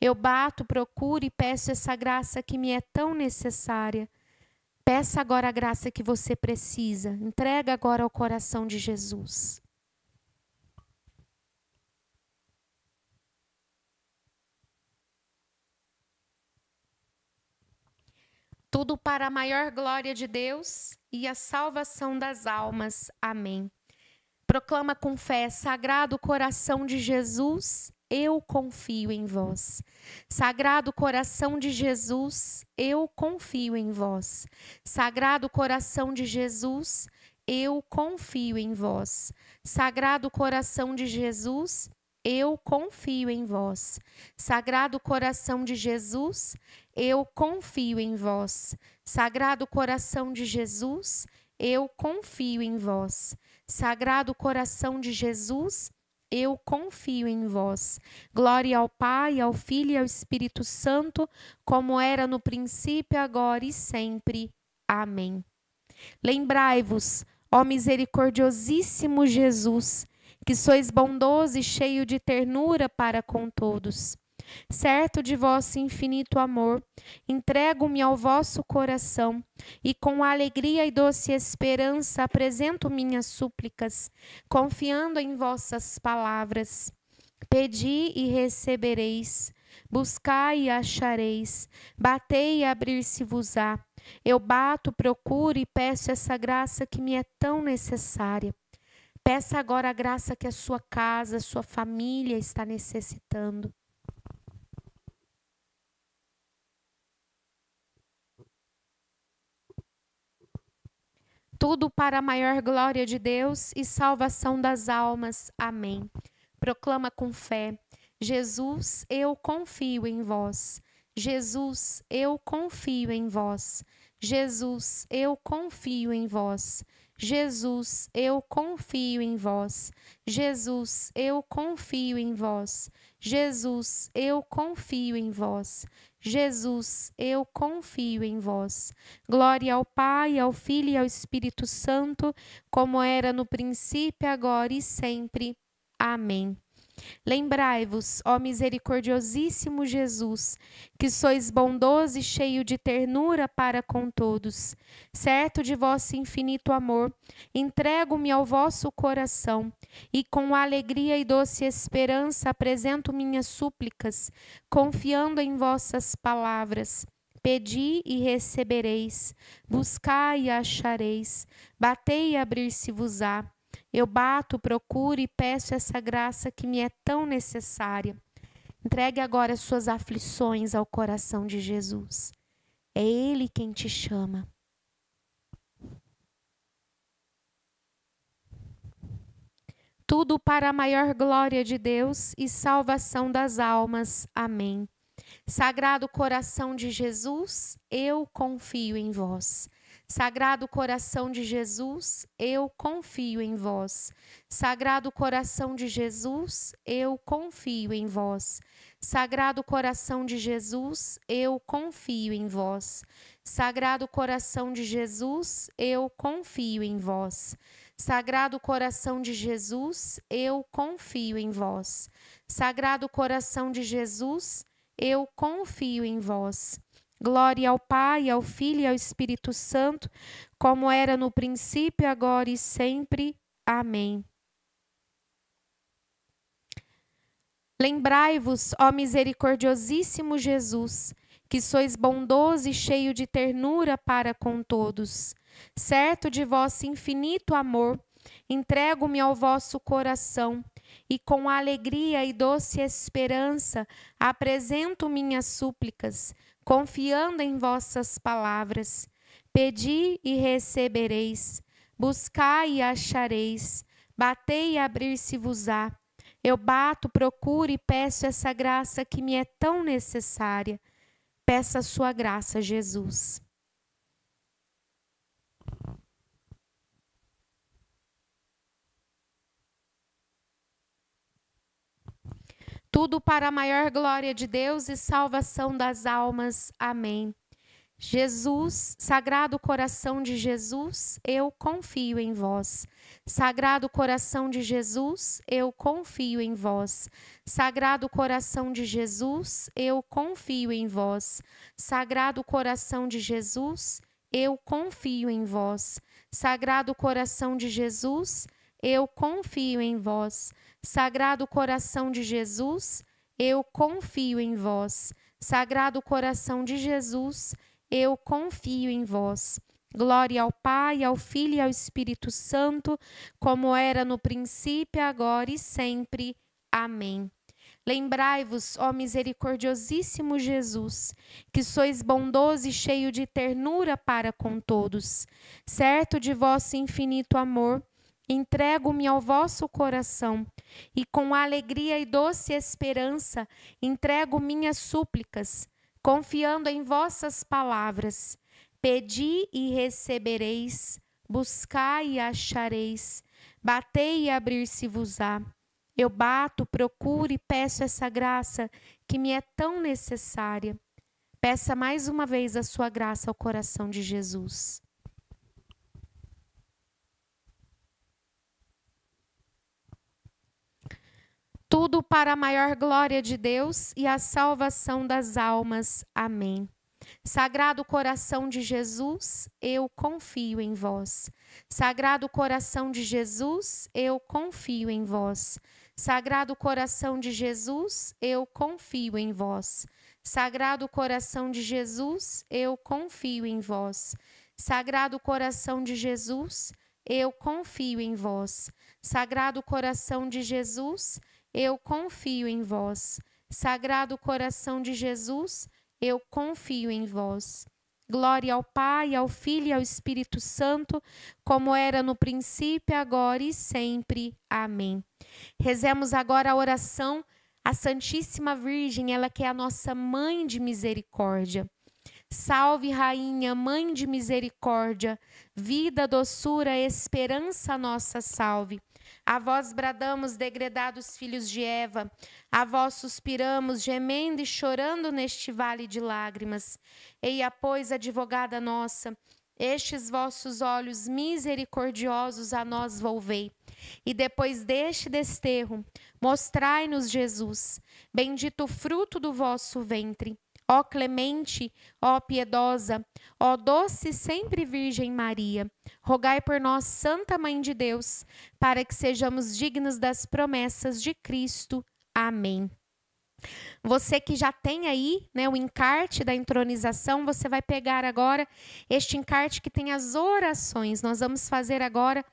B: Eu bato, procuro e peço essa graça que me é tão necessária. Peça agora a graça que você precisa. Entrega agora ao coração de Jesus. Tudo para a maior glória de Deus e a salvação das almas. Amém proclama com fé: Sagrado coração de Jesus, eu confio em vós. Sagrado coração de Jesus, eu confio em vós. Sagrado coração de Jesus, eu confio em vós. Sagrado coração de Jesus, eu confio em vós. Sagrado coração de Jesus, eu confio em vós. Sagrado coração de Jesus, eu confio em vós. Sagrado coração de Jesus, eu confio em vós. Glória ao Pai, ao Filho e ao Espírito Santo, como era no princípio, agora e sempre. Amém. Lembrai-vos, ó misericordiosíssimo Jesus, que sois bondoso e cheio de ternura para com todos. Certo de vosso infinito amor, entrego-me ao vosso coração e com alegria e doce esperança apresento minhas súplicas, confiando em vossas palavras. Pedi e recebereis, buscai e achareis, batei e abrir-se-vos-á. Eu bato, procuro e peço essa graça que me é tão necessária. Peça agora a graça que a sua casa, a sua família está necessitando. tudo para a maior glória de Deus e salvação das almas. Amém. Proclama com fé: Jesus, eu confio em vós. Jesus, eu confio em vós. Jesus, eu confio em vós. Jesus, eu confio em vós. Jesus, eu confio em vós. Jesus, eu confio em vós. Jesus, eu confio em vós. Glória ao Pai, ao Filho e ao Espírito Santo, como era no princípio, agora e sempre. Amém. Lembrai-vos, ó misericordiosíssimo Jesus, que sois bondoso e cheio de ternura para com todos. Certo de vosso infinito amor, entrego-me ao vosso coração e com alegria e doce esperança apresento minhas súplicas, confiando em vossas palavras. Pedi e recebereis, buscai e achareis, batei e abrir-se-vos-á. Eu bato, procuro e peço essa graça que me é tão necessária. Entregue agora suas aflições ao coração de Jesus. É Ele quem te chama. Tudo para a maior glória de Deus e salvação das almas. Amém. Sagrado coração de Jesus, eu confio em vós. Sagrado coração de Jesus, eu confio em vós. Sagrado coração de Jesus, eu confio em vós. Sagrado coração de Jesus, eu confio em vós. Sagrado coração de Jesus, eu confio em vós. Sagrado coração de Jesus, eu confio em vós. Sagrado coração de Jesus, eu confio em vós. Glória ao Pai, ao Filho e ao Espírito Santo, como era no princípio, agora e sempre. Amém. Lembrai-vos, ó misericordiosíssimo Jesus, que sois bondoso e cheio de ternura para com todos. Certo de vosso infinito amor, entrego-me ao vosso coração e com alegria e doce esperança apresento minhas súplicas confiando em vossas palavras. Pedi e recebereis, buscai e achareis, batei e abrir-se-vos-á. Eu bato, procuro e peço essa graça que me é tão necessária. Peça a sua graça, Jesus. tudo para a maior glória de Deus e salvação das almas. Amém. Jesus, Sagrado Coração de Jesus, eu confio em vós. Sagrado Coração de Jesus, eu confio em vós. Sagrado Coração de Jesus, eu confio em vós. Sagrado Coração de Jesus, eu confio em vós. Sagrado Coração de Jesus, eu confio em vós. Sagrado coração de Jesus, eu confio em vós. Sagrado coração de Jesus, eu confio em vós. Glória ao Pai, ao Filho e ao Espírito Santo, como era no princípio, agora e sempre. Amém. Lembrai-vos, ó misericordiosíssimo Jesus, que sois bondoso e cheio de ternura para com todos. Certo de vosso infinito amor, Entrego-me ao vosso coração e com alegria e doce esperança entrego minhas súplicas, confiando em vossas palavras. Pedi e recebereis, buscai e achareis, batei e abrir-se-vos-á. Eu bato, procuro e peço essa graça que me é tão necessária. Peça mais uma vez a sua graça ao coração de Jesus. tudo para a maior glória de Deus e a salvação das almas. Amém. Sagrado coração de Jesus, eu confio em vós. Sagrado coração de Jesus, eu confio em vós. Sagrado coração de Jesus, eu confio em vós. Sagrado coração de Jesus, eu confio em vós. Sagrado coração de Jesus, eu confio em vós. Sagrado coração de Jesus, eu eu confio em vós. Sagrado coração de Jesus, eu confio em vós. Glória ao Pai, ao Filho e ao Espírito Santo, como era no princípio, agora e sempre. Amém. Rezemos agora a oração à Santíssima Virgem, ela que é a nossa mãe de misericórdia. Salve, Rainha, Mãe de Misericórdia, vida, doçura, esperança nossa, salve. A vós bradamos, degredados filhos de Eva, a vós suspiramos, gemendo e chorando neste vale de lágrimas. Eia, pois, advogada nossa, estes vossos olhos misericordiosos a nós volvei. E depois deste desterro, mostrai-nos Jesus, bendito o fruto do vosso ventre. Ó clemente, ó piedosa, ó doce sempre Virgem Maria, rogai por nós, Santa Mãe de Deus, para que sejamos dignos das promessas de Cristo. Amém. Você que já tem aí né, o encarte da entronização, você vai pegar agora este encarte que tem as orações. Nós vamos fazer agora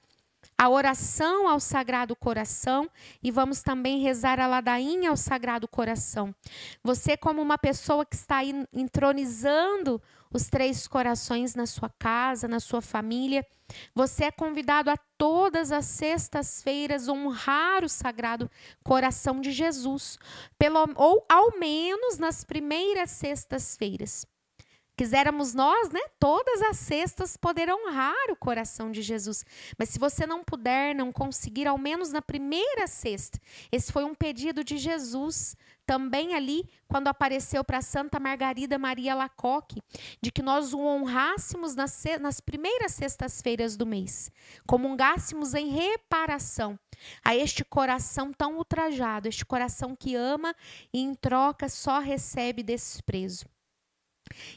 B: a oração ao Sagrado Coração e vamos também rezar a ladainha ao Sagrado Coração. Você, como uma pessoa que está entronizando os três corações na sua casa, na sua família, você é convidado a todas as sextas-feiras honrar o Sagrado Coração de Jesus, pelo, ou ao menos nas primeiras sextas-feiras. Quiséramos nós, né, todas as sextas poder honrar o coração de Jesus. Mas se você não puder, não conseguir, ao menos na primeira sexta, esse foi um pedido de Jesus também ali, quando apareceu para Santa Margarida Maria Lacoque, de que nós o honrássemos nas, nas primeiras sextas-feiras do mês, comungássemos em reparação a este coração tão ultrajado, este coração que ama e em troca só recebe desprezo.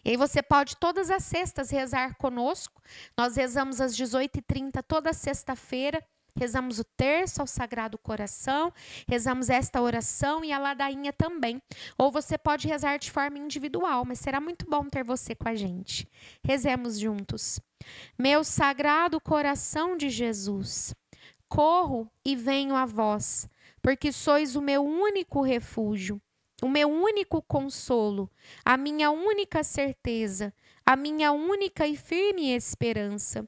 B: E aí você pode todas as sextas rezar conosco. Nós rezamos às 18h30 toda sexta-feira. Rezamos o terço ao Sagrado Coração, rezamos esta oração e a ladainha também. Ou você pode rezar de forma individual, mas será muito bom ter você com a gente. Rezemos juntos. Meu Sagrado Coração de Jesus, corro e venho a vós, porque sois o meu único refúgio o meu único consolo, a minha única certeza, a minha única e firme esperança.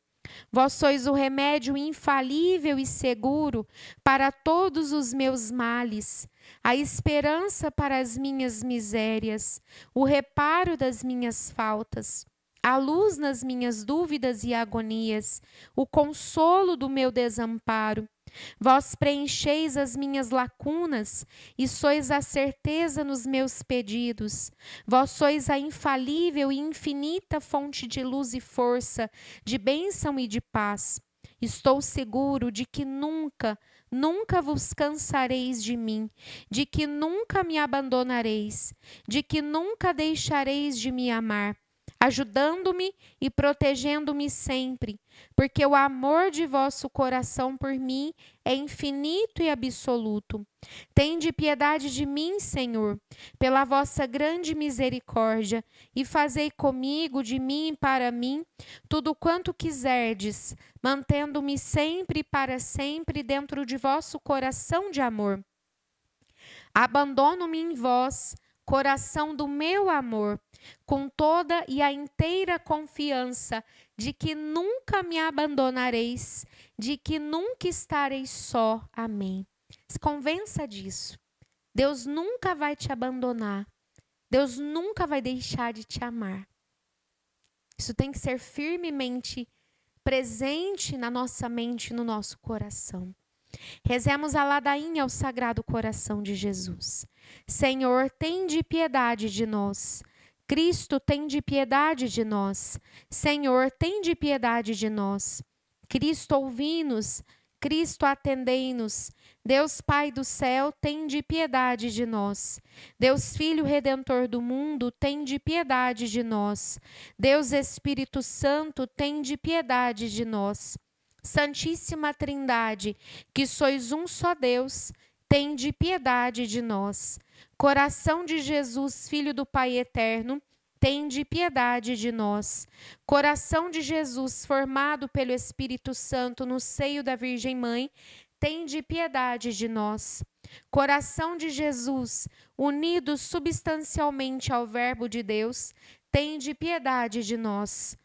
B: Vós sois o remédio infalível e seguro para todos os meus males, a esperança para as minhas misérias, o reparo das minhas faltas, a luz nas minhas dúvidas e agonias, o consolo do meu desamparo Vós preencheis as minhas lacunas e sois a certeza nos meus pedidos. Vós sois a infalível e infinita fonte de luz e força, de bênção e de paz. Estou seguro de que nunca, nunca vos cansareis de mim, de que nunca me abandonareis, de que nunca deixareis de me amar ajudando-me e protegendo-me sempre, porque o amor de vosso coração por mim é infinito e absoluto. Tende piedade de mim, Senhor, pela vossa grande misericórdia, e fazei comigo, de mim e para mim, tudo quanto quiserdes, mantendo-me sempre e para sempre dentro de vosso coração de amor. Abandono-me em vós coração do meu amor, com toda e a inteira confiança de que nunca me abandonareis, de que nunca estareis só. Amém. Se convença disso. Deus nunca vai te abandonar. Deus nunca vai deixar de te amar. Isso tem que ser firmemente presente na nossa mente, e no nosso coração. Rezemos a ladainha ao Sagrado Coração de Jesus. Senhor, tem de piedade de nós. Cristo, tem de piedade de nós. Senhor, tem de piedade de nós. Cristo, ouvi-nos. Cristo, atendei-nos. Deus Pai do céu, tem de piedade de nós. Deus Filho Redentor do mundo, tem de piedade de nós. Deus Espírito Santo, tem de piedade de nós. Santíssima Trindade, que sois um só Deus, tende piedade de nós. Coração de Jesus, Filho do Pai Eterno, tende piedade de nós. Coração de Jesus, formado pelo Espírito Santo no seio da Virgem Mãe, tende piedade de nós. Coração de Jesus, unido substancialmente ao Verbo de Deus, tende piedade de nós.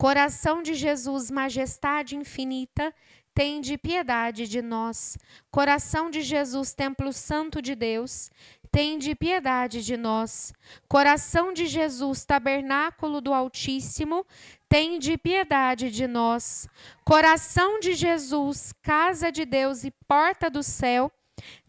B: Coração de Jesus, majestade infinita, tende piedade de nós. Coração de Jesus, templo santo de Deus, tende piedade de nós. Coração de Jesus, tabernáculo do Altíssimo, tende piedade de nós. Coração de Jesus, casa de Deus e porta do céu,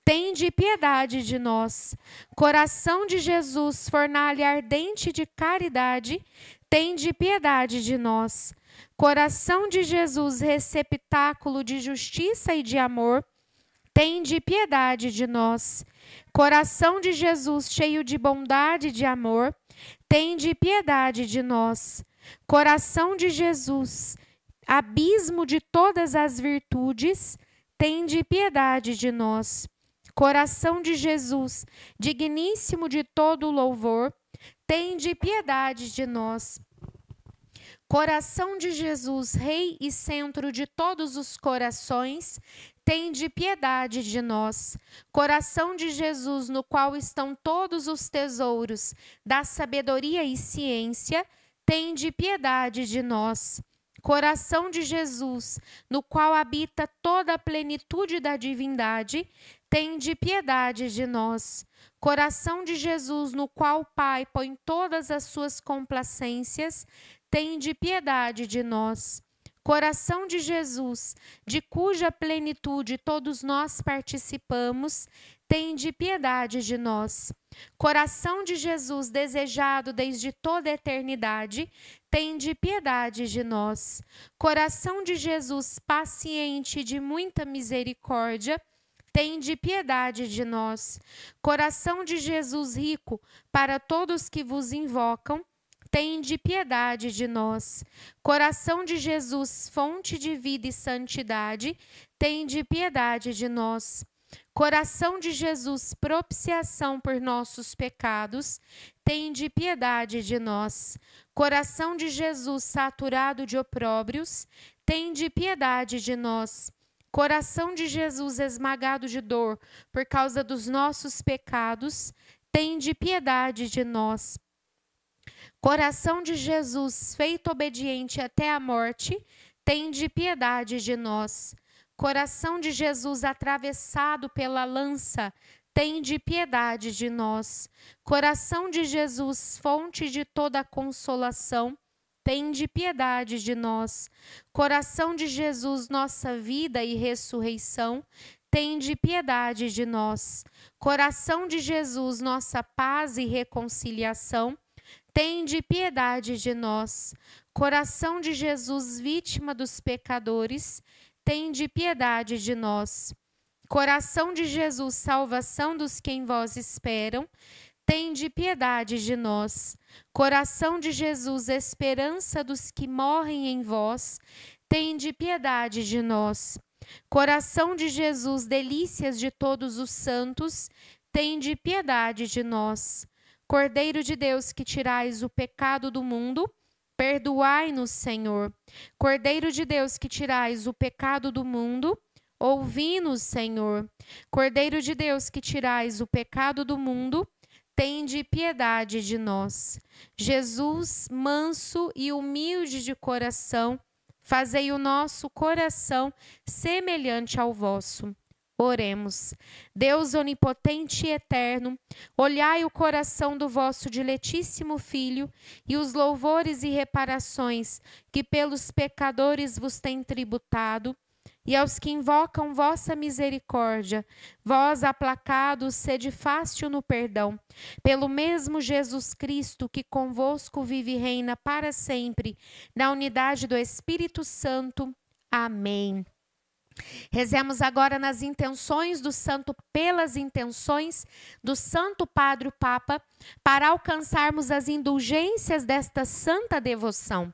B: tende piedade de nós. Coração de Jesus, fornalha ardente de caridade, tende piedade de nós. Coração de Jesus, receptáculo de justiça e de amor, tende piedade de nós. Coração de Jesus, cheio de bondade e de amor, tende piedade de nós. Coração de Jesus, abismo de todas as virtudes, tende piedade de nós. Coração de Jesus, digníssimo de todo louvor, tende piedade de nós. Coração de Jesus, Rei e centro de todos os corações, tende piedade de nós. Coração de Jesus, no qual estão todos os tesouros da sabedoria e ciência, tende piedade de nós. Coração de Jesus, no qual habita toda a plenitude da divindade, Tende piedade de nós, coração de Jesus, no qual o Pai põe todas as suas complacências, tende piedade de nós. Coração de Jesus, de cuja plenitude todos nós participamos, tende piedade de nós. Coração de Jesus, desejado desde toda a eternidade, tende piedade de nós. Coração de Jesus, paciente de muita misericórdia, Tende piedade de nós. Coração de Jesus rico, para todos que vos invocam, tende piedade de nós. Coração de Jesus, fonte de vida e santidade, tende piedade de nós. Coração de Jesus, propiciação por nossos pecados, tende piedade de nós. Coração de Jesus, saturado de opróbrios, tende piedade de nós coração de Jesus esmagado de dor por causa dos nossos pecados, tende piedade de nós. Coração de Jesus, feito obediente até a morte, tende piedade de nós. Coração de Jesus, atravessado pela lança, tende piedade de nós. Coração de Jesus, fonte de toda consolação, tende piedade de nós. Coração de Jesus, nossa vida e ressurreição, tende piedade de nós. Coração de Jesus, nossa paz e reconciliação, tende piedade de nós. Coração de Jesus, vítima dos pecadores, tende piedade de nós. Coração de Jesus, salvação dos que em vós esperam, tende piedade de nós. Coração de Jesus, esperança dos que morrem em vós, tende piedade de nós. Coração de Jesus, delícias de todos os santos, tende piedade de nós. Cordeiro de Deus, que tirais o pecado do mundo, perdoai-nos, Senhor. Cordeiro de Deus, que tirais o pecado do mundo, ouvi-nos, Senhor. Cordeiro de Deus, que tirais o pecado do mundo, ouvi nos senhor cordeiro de deus que tirais o pecado do mundo tende piedade de nós. Jesus, manso e humilde de coração, fazei o nosso coração semelhante ao vosso. Oremos. Deus onipotente e eterno, olhai o coração do vosso diletíssimo filho e os louvores e reparações que pelos pecadores vos tem tributado e aos que invocam vossa misericórdia. Vós, aplacados, sede fácil no perdão, pelo mesmo Jesus Cristo, que convosco vive e reina para sempre, na unidade do Espírito Santo. Amém. Rezemos agora nas intenções do santo, pelas intenções do Santo Padre Papa, para alcançarmos as indulgências desta santa devoção.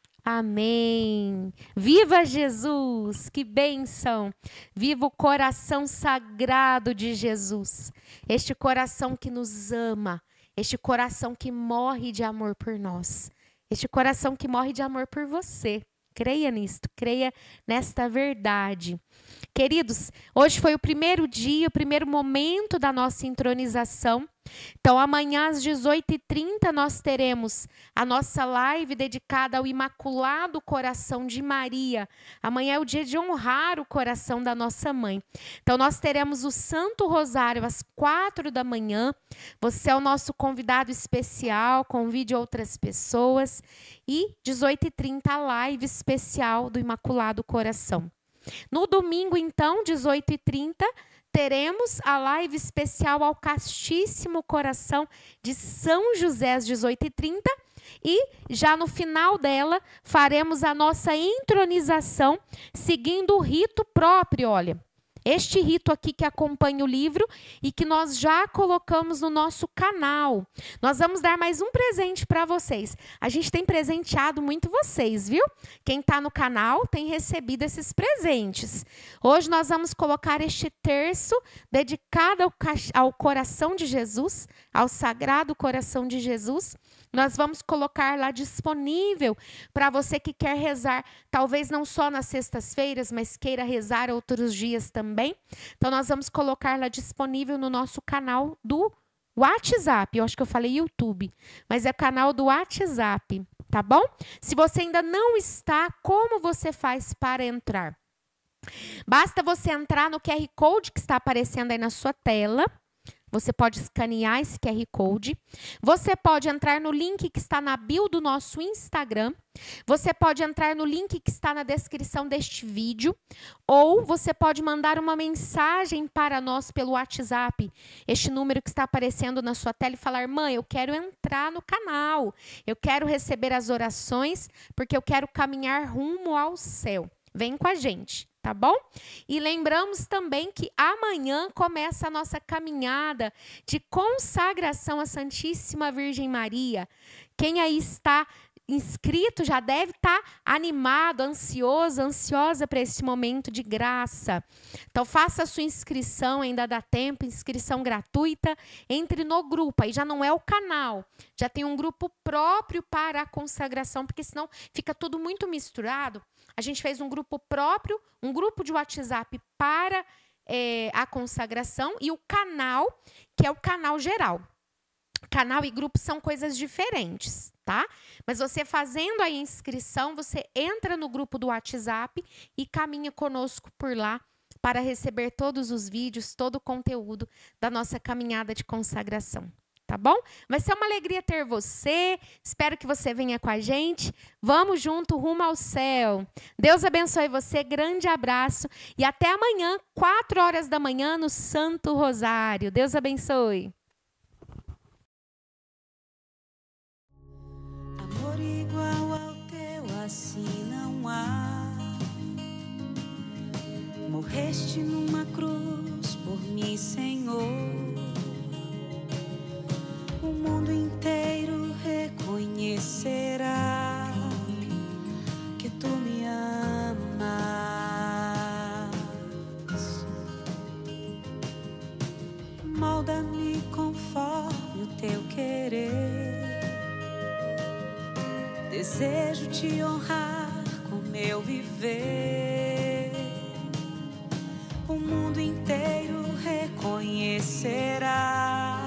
B: Amém. Viva Jesus, que bênção! Viva o coração sagrado de Jesus, este coração que nos ama, este coração que morre de amor por nós, este coração que morre de amor por você. Creia nisto, creia nesta verdade. Queridos, hoje foi o primeiro dia, o primeiro momento da nossa intronização então, amanhã às 18h30, nós teremos a nossa live dedicada ao Imaculado Coração de Maria. Amanhã é o dia de honrar o coração da nossa mãe. Então, nós teremos o Santo Rosário às 4 da manhã. Você é o nosso convidado especial, convide outras pessoas. E 18h30, a live especial do Imaculado Coração. No domingo, então, 18h30, teremos a live especial ao Castíssimo Coração de São José às 18h30 e já no final dela faremos a nossa entronização seguindo o rito próprio, olha. Este rito aqui que acompanha o livro e que nós já colocamos no nosso canal. Nós vamos dar mais um presente para vocês. A gente tem presenteado muito vocês, viu? Quem está no canal tem recebido esses presentes. Hoje nós vamos colocar este terço dedicado ao, ao coração de Jesus, ao sagrado coração de Jesus. Nós vamos colocar lá disponível para você que quer rezar, talvez não só nas sextas-feiras, mas queira rezar outros dias também. Então, nós vamos colocar lá disponível no nosso canal do WhatsApp. Eu acho que eu falei YouTube, mas é o canal do WhatsApp, tá bom? Se você ainda não está, como você faz para entrar? Basta você entrar no QR Code que está aparecendo aí na sua tela você pode escanear esse QR Code. Você pode entrar no link que está na bio do nosso Instagram. Você pode entrar no link que está na descrição deste vídeo. Ou você pode mandar uma mensagem para nós pelo WhatsApp, este número que está aparecendo na sua tela, e falar: Mãe, eu quero entrar no canal. Eu quero receber as orações, porque eu quero caminhar rumo ao céu. Vem com a gente tá bom? E lembramos também que amanhã começa a nossa caminhada de consagração à Santíssima Virgem Maria. Quem aí está inscrito já deve estar tá animado, ansioso, ansiosa para esse momento de graça. Então faça a sua inscrição, ainda dá tempo, inscrição gratuita, entre no grupo, aí já não é o canal, já tem um grupo próprio para a consagração, porque senão fica tudo muito misturado. A gente fez um grupo próprio, um grupo de WhatsApp para é, a consagração e o canal, que é o canal geral. Canal e grupo são coisas diferentes, tá? Mas você fazendo a inscrição, você entra no grupo do WhatsApp e caminha conosco por lá para receber todos os vídeos, todo o conteúdo da nossa caminhada de consagração tá bom? Vai ser uma alegria ter você. Espero que você venha com a gente. Vamos junto rumo ao céu. Deus abençoe você. Grande abraço e até amanhã, 4 horas da manhã no Santo Rosário. Deus abençoe.
A: Amor igual ao teu assim não há. Morreste numa cruz por mim, Senhor o mundo inteiro reconhecerá que tu me amas. Molda-me conforme o teu querer. Desejo te honrar com meu viver. O mundo inteiro reconhecerá.